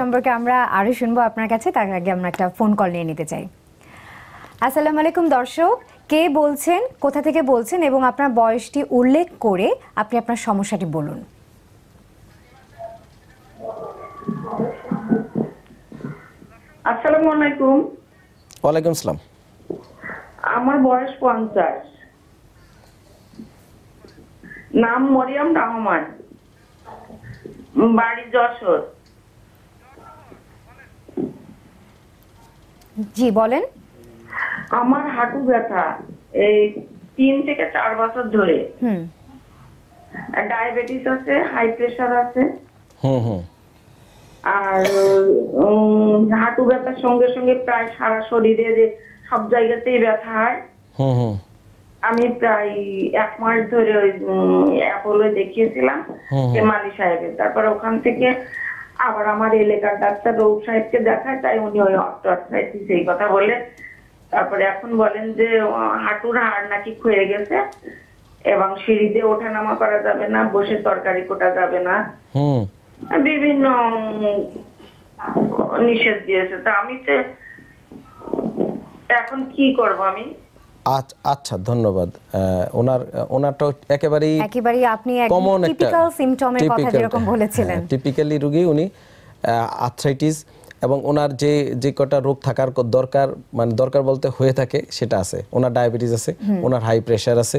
সম্পর্কে আমরা আরো শুনবো আপনার কাছে তার আগে আমরা একটা ফোন কল নিয়ে নিতে চাই আসসালামু আলাইকুম দর্শক কে বলছেন কোথা থেকে বলছেন এবং আপনার বয়সটি উল্লেখ করে আপনি আপনার সমস্যাটি বলুন আসসালামু আলাইকুম ওয়ালাইকুম সালাম আমার বয়স পঞ্চাশ নাম মরিয়াম রহমান বাড়ি যশোর জি বলেন আমার হাঁটু ব্যথা এই তিন থেকে চার বছর ধরে হুম ডায়াবেটিস আছে হাই প্রেশার আছে হুম হুম আর হাঁটু ব্যথার সঙ্গে সঙ্গে প্রায় সারা শরীরে যে সব জায়গাতেই ব্যথা হয় হুম হুম আমি প্রায় এক মাস ধরে ওই অ্যাপোলো দেখিয়েছিলাম মালি সাহেবের তারপর ওখান থেকে আবার আমার এলাকার ডাক্তার রৌ সাহেবকে দেখায় তাই উনি ওই অস্ট্রাইটিস এই কথা বলে তারপরে এখন বলেন যে হাঁটুর হাড় নাকি ক্ষয়ে গেছে এবং সিঁড়িতে ওঠা নামা করা যাবে না বসে তরকারি কোটা যাবে না বিভিন্ন নিষেধ দিয়েছে তা আমি তো এখন কি করব আমি আচ্ছা ধন্যবাদ ওনার ওনারটা একেবারে একেবারেই আপনি কমন টিপিক্যাল সিম্পটমের কথা যেরকম বলেছিলেন টিপিক্যালি রোগী উনি আর্থ্রাইটিস এবং ওনার যে যে কটা রোগ থাকার দরকার মানে দরকার বলতে হয়ে থাকে সেটা আছে ওনার ডায়াবেটিস আছে ওনার হাই প্রেসার আছে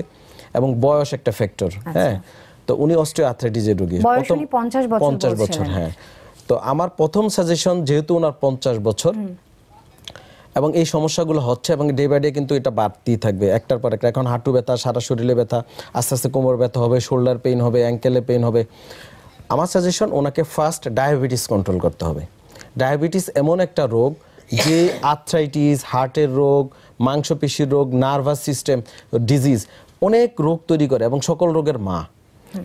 এবং বয়স একটা ফ্যাক্টর আচ্ছা। হ্যাঁ তো উনি অস্ট্রিয় আর্থ্রাইটিসের রোগী প্রথম পঞ্চাশ বছর 50 বছর হ্যাঁ তো আমার প্রথম সাজেশন যেহেতু ওনার পঞ্চাশ বছর এবং এই সমস্যাগুলো হচ্ছে এবং ডে বাই ডে কিন্তু এটা বাড়তেই থাকবে একটার পর একটা এখন হাঁটু ব্যথা সারা শরীরে ব্যথা আস্তে আস্তে কোমর ব্যথা হবে শোল্ডার পেইন হবে অ্যাঙ্কেলে পেইন হবে আমার সাজেশন ওনাকে ফার্স্ট ডায়াবেটিস কন্ট্রোল করতে হবে ডায়াবেটিস এমন একটা রোগ যে আর্থ্রাইটিস হার্টের রোগ মাংসপেশির রোগ নার্ভাস সিস্টেম ডিজিজ অনেক রোগ তৈরি করে এবং সকল রোগের মা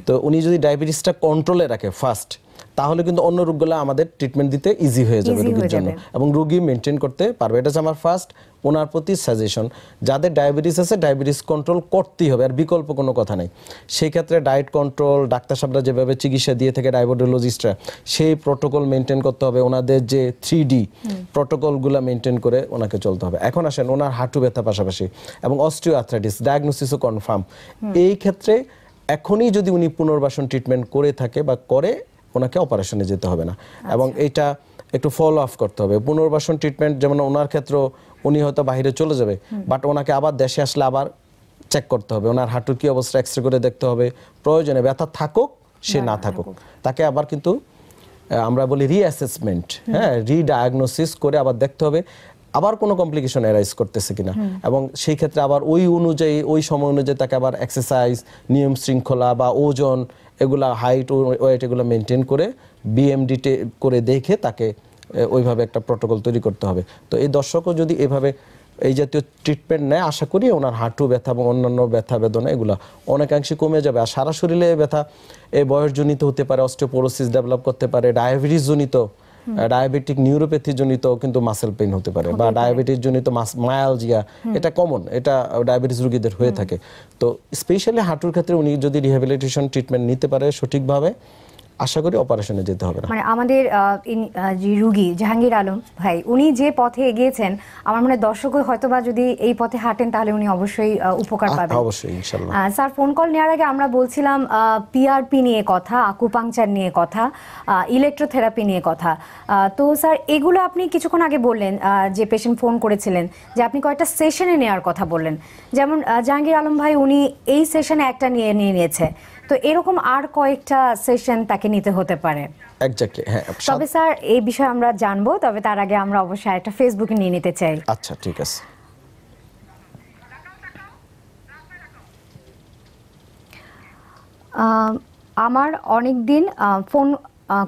তো উনি যদি ডায়াবেটিসটা কন্ট্রোলে রাখে ফার্স্ট তাহলে কিন্তু অন্য রোগগুলো আমাদের ট্রিটমেন্ট দিতে ইজি হয়ে যাবে রোগীর জন্য এবং রোগী মেনটেন করতে পারবে এটা হচ্ছে আমার ফার্স্ট ওনার প্রতি সাজেশন যাদের ডায়াবেটিস আছে ডায়াবেটিস কন্ট্রোল করতেই হবে আর বিকল্প কোনো কথা নেই সেই ক্ষেত্রে ডায়েট কন্ট্রোল ডাক্তার সাহেবরা যেভাবে চিকিৎসা দিয়ে থাকে ডায়াবেটোলজিস্টরা সেই প্রোটোকল মেনটেন করতে হবে ওনাদের যে থ্রি ডি প্রোটোকলগুলো মেনটেন করে ওনাকে চলতে হবে এখন আসেন ওনার হাঁটু ব্যথা পাশাপাশি এবং অস্ট্রিও আর্থ্রাইটিস ডায়াগনোসিসও কনফার্ম এই ক্ষেত্রে এখনই যদি উনি পুনর্বাসন ট্রিটমেন্ট করে থাকে বা করে ওনাকে অপারেশনে যেতে হবে না আচ্ছা। এবং এটা একটু ফলো আপ করতে হবে পুনর্বাসন ট্রিটমেন্ট যেমন ওনার ক্ষেত্র উনি হয়তো বাইরে চলে যাবে বাট ওনাকে আবার দেশে আসলে আবার চেক করতে হবে ওনার হাঁটুর কি অবস্থা এক্স করে দেখতে হবে প্রয়োজনে ব্যথা থাকুক সে না থাকুক তাকে আবার কিন্তু আমরা বলি রিঅ্যাসেসমেন্ট হ্যাঁ রিডায়াগনোসিস করে আবার দেখতে হবে আবার কোনো কমপ্লিকেশন অ্যারাইজ করতেছে কিনা এবং সেই ক্ষেত্রে আবার ওই অনুযায়ী ওই সময় অনুযায়ী তাকে আবার এক্সারসাইজ নিয়ম শৃঙ্খলা বা ওজন এগুলা হাইট ওয়েট এগুলো মেনটেন করে বিএমডি করে দেখে তাকে ওইভাবে একটা প্রোটোকল তৈরি করতে হবে তো এই দর্শকও যদি এভাবে এই জাতীয় ট্রিটমেন্ট নেয় আশা করি ওনার হাঁটু ব্যথা এবং অন্যান্য ব্যথা বেদনা এগুলো অনেকাংশে কমে যাবে আর সারা শরীরে ব্যথা এ বয়সজনিত হতে পারে অস্টিওপোরোসিস ডেভেলপ করতে পারে ডায়াবেটিসজনিত ডায়াবেটিক নিউরোপ্যাথি জনিত কিন্তু মাসেল পেইন হতে পারে বা ডায়াবেটিস জনিত মায়ালজিয়া এটা কমন এটা ডায়াবেটিস রোগীদের হয়ে থাকে তো স্পেশালি হাঁটুর ক্ষেত্রে উনি যদি রিহ্যাবিলিটেশন ট্রিটমেন্ট নিতে পারে সঠিকভাবে আশা করি অপারেশনে যেতে হবে না মানে আমাদের যে রুগী জাহাঙ্গীর আলম ভাই উনি যে পথে এগিয়েছেন আমার মনে দর্শক হয়তো বা যদি এই পথে হাঁটেন তাহলে উনি অবশ্যই উপকার পাবেন অবশ্যই ইনশাআল্লাহ স্যার ফোন কল নেওয়ার আগে আমরা বলছিলাম পিআরপি নিয়ে কথা আকুপাংচার নিয়ে কথা ইলেকট্রোথেরাপি নিয়ে কথা তো স্যার এগুলো আপনি কিছুক্ষণ আগে বললেন যে পেশেন্ট ফোন করেছিলেন যে আপনি কয়েকটা সেশনে নেওয়ার কথা বললেন যেমন জাহাঙ্গীর আলম ভাই উনি এই সেশনে একটা নিয়ে নিয়ে নিয়েছে তো এরকম আর কয়েকটা সেশন তাকে নিতে হতে পারে এক্স্যাক্টলি হ্যাঁ তবে স্যার এই বিষয়ে আমরা জানবো তবে তার আগে আমরা অবশ্যই একটা ফেসবুকে নিয়ে নিতে চাই আচ্ছা ঠিক আছে আমার অনেক দিন ফোন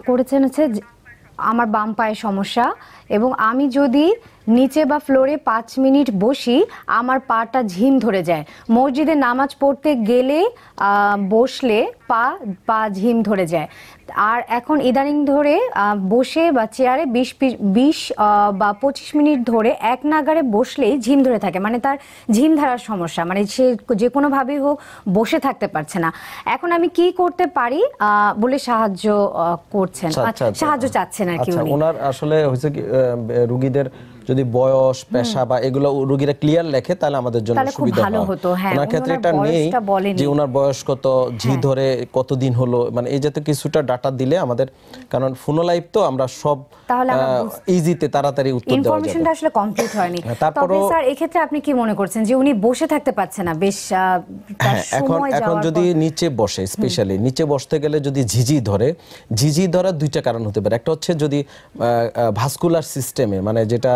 করেছেন হচ্ছে আমার বাম পায়ের সমস্যা এবং আমি যদি নিচে বা ফ্লোরে পাঁচ মিনিট বসি আমার পাটা ঝিম ধরে যায় মসজিদে নামাজ পড়তে গেলে বসলে পা পা ঝিম ধরে যায় আর এখন ইদানিং ধরে বসে বা চেয়ারে বিশ বিশ বা পঁচিশ মিনিট ধরে এক নাগারে বসলেই ঝিম ধরে থাকে মানে তার ঝিম ধরার সমস্যা মানে সে যে কোনোভাবেই হোক বসে থাকতে পারছে না এখন আমি কি করতে পারি বলে সাহায্য করছেন আচ্ছা, আচ্ছা, সাহায্য আচ্ছা। চাচ্ছেন আর কি ওনার আসলে হয়েছে রুগীদের যদি বয়স পেশা বা এগুলো রোগীরা ক্লিয়ার লেখে তাহলে আমাদের জন্য সুবিধা হয় হ্যাঁ, ওনার ক্ষেত্রে এটা নেই যে ওনার বয়স কত ঝি হ্যাঁ। ধরে কতদিন হলো মানে এই জাতীয় কিছুটা ডাটা দিলে আমাদের কারণ ফোনোলাইফ তো আমরা সব ইজিতে তাড়াতাড়ি উত্তর দেওয়া ইনফরমেশনটা আসলে কমপ্লিট হয়নি হ্যাঁ, তারপর স্যার এই ক্ষেত্রে আপনি কি মনে করছেন যে উনি বসে থাকতে পারছে না বেশ এখন এখন যদি নিচে বসে স্পেশালি নিচে বসতে গেলে যদি ঝিঝি ধরে ঝিঝি ধরার দুইটা কারণ হতে পারে একটা হচ্ছে যদি ভাস্কুলার সিস্টেমে মানে যেটা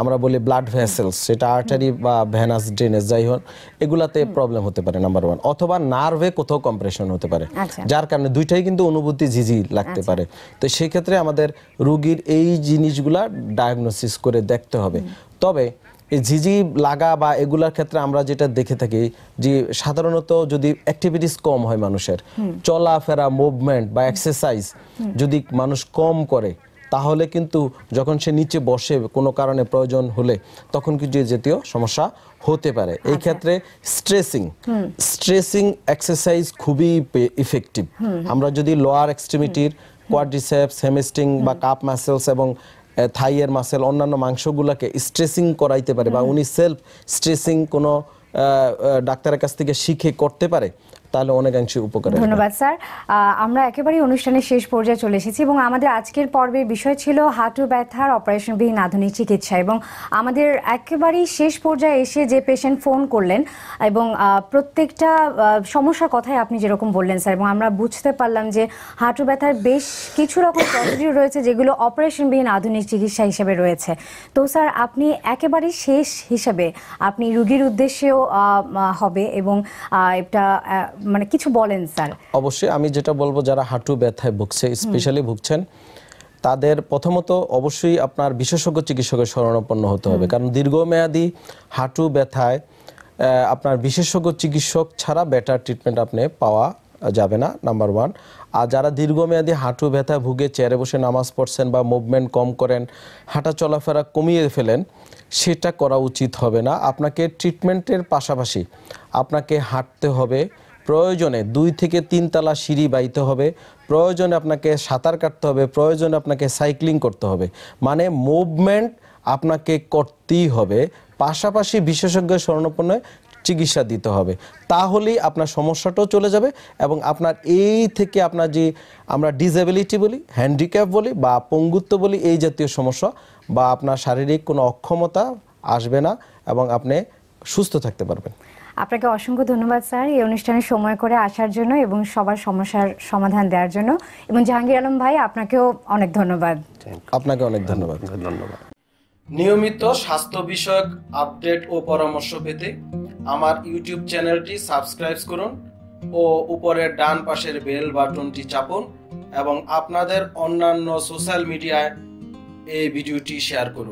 আমরা বলি ব্লাড ভেসেলস সেটা আর্টারি বা ভেনাস ড্রেনেজ যাই হোক এগুলাতে প্রবলেম হতে পারে নাম্বার ওয়ান অথবা নার্ভে কোথাও কম্প্রেশন হতে পারে আচ্ছা। যার কারণে দুইটাই কিন্তু অনুভূতি ঝিঝি লাগতে আচ্ছা। পারে তো সেক্ষেত্রে আমাদের রুগীর এই জিনিসগুলা ডায়াগনোসিস করে দেখতে হবে তবে এই ঝিঝি লাগা বা এগুলার ক্ষেত্রে আমরা যেটা দেখে থাকি যে সাধারণত যদি অ্যাক্টিভিটিস কম হয় মানুষের চলাফেরা মুভমেন্ট বা এক্সারসাইজ যদি মানুষ কম করে তাহলে কিন্তু যখন সে নিচে বসে কোনো কারণে প্রয়োজন হলে তখন কিন্তু এই জাতীয় সমস্যা হতে পারে এই আচ্ছা। ক্ষেত্রে স্ট্রেসিং স্ট্রেসিং এক্সারসাইজ খুবই ইফেক্টিভ আমরা যদি লোয়ার এক্সট্রিমিটির কোয়াড্রিসেপস হেমিস্টিং বা কাপ মাসেলস এবং থাইয়ের মাসেল অন্যান্য মাংসগুলোকে স্ট্রেসিং করাইতে পারে বা উনি সেলফ স্ট্রেসিং কোনো ডাক্তারের কাছ থেকে শিখে করতে পারে তাহলে অনেকাংশে উপকার ধন্যবাদ স্যার আমরা একেবারেই অনুষ্ঠানের শেষ পর্যায়ে চলে এসেছি এবং আমাদের আজকের পর্বের বিষয় ছিল হাঁটু ব্যথার অপারেশনবিহীন আধুনিক চিকিৎসা এবং আমাদের একেবারেই শেষ পর্যায়ে এসে যে পেশেন্ট ফোন করলেন এবং প্রত্যেকটা সমস্যার কথাই আপনি যেরকম বললেন স্যার এবং আমরা বুঝতে পারলাম যে হাঁটু ব্যথার বেশ কিছু রকম প্রসিডিউর রয়েছে যেগুলো অপারেশনবিহীন আধুনিক চিকিৎসা হিসেবে রয়েছে তো স্যার আপনি একেবারেই শেষ হিসাবে আপনি রুগীর উদ্দেশ্যেও হবে এবং এটা মানে কিছু বলেন স্যার অবশ্যই আমি যেটা বলবো যারা হাঁটু ব্যথায় ভুগছে স্পেশালি ভুগছেন তাদের প্রথমত অবশ্যই আপনার বিশেষজ্ঞ চিকিৎসকের শরণাপন্ন হতে হবে কারণ দীর্ঘমেয়াদী হাঁটু ব্যথায় আপনার বিশেষজ্ঞ চিকিৎসক ছাড়া বেটার ট্রিটমেন্ট আপনি পাওয়া যাবে না নাম্বার ওয়ান আর যারা দীর্ঘমেয়াদী হাঁটু ব্যথা ভুগে চেয়ারে বসে নামাজ পড়ছেন বা মুভমেন্ট কম করেন হাঁটা চলাফেরা কমিয়ে ফেলেন সেটা করা উচিত হবে না আপনাকে ট্রিটমেন্টের পাশাপাশি আপনাকে হাঁটতে হবে প্রয়োজনে দুই থেকে তিন তালা সিঁড়ি বাইতে হবে প্রয়োজনে আপনাকে সাঁতার কাটতে হবে প্রয়োজনে আপনাকে সাইক্লিং করতে হবে মানে মুভমেন্ট আপনাকে করতেই হবে পাশাপাশি বিশেষজ্ঞ স্বর্ণপণ্য চিকিৎসা দিতে হবে তাহলেই আপনার সমস্যাটাও চলে যাবে এবং আপনার এই থেকে আপনার যে আমরা ডিসেবিলিটি বলি হ্যান্ডিক্যাপ বলি বা পঙ্গুত্ব বলি এই জাতীয় সমস্যা বা আপনার শারীরিক কোনো অক্ষমতা আসবে না এবং আপনি সুস্থ থাকতে পারবেন আপনাকে অসংখ্য ধন্যবাদ স্যার এই অনুষ্ঠানে সময় করে আসার জন্য এবং সবার সমস্যার সমাধান দেওয়ার জন্য এবং জাহাঙ্গীর আলম ভাই আপনাকেও অনেক ধন্যবাদ আপনাকে অনেক ধন্যবাদ ধন্যবাদ নিয়মিত স্বাস্থ্য বিষয়ক আপডেট ও পরামর্শ পেতে আমার ইউটিউব চ্যানেলটি সাবস্ক্রাইব করুন ও উপরের ডান পাশের বেল বাটনটি চাপুন এবং আপনাদের অন্যান্য সোশ্যাল মিডিয়ায় এই ভিডিওটি শেয়ার করুন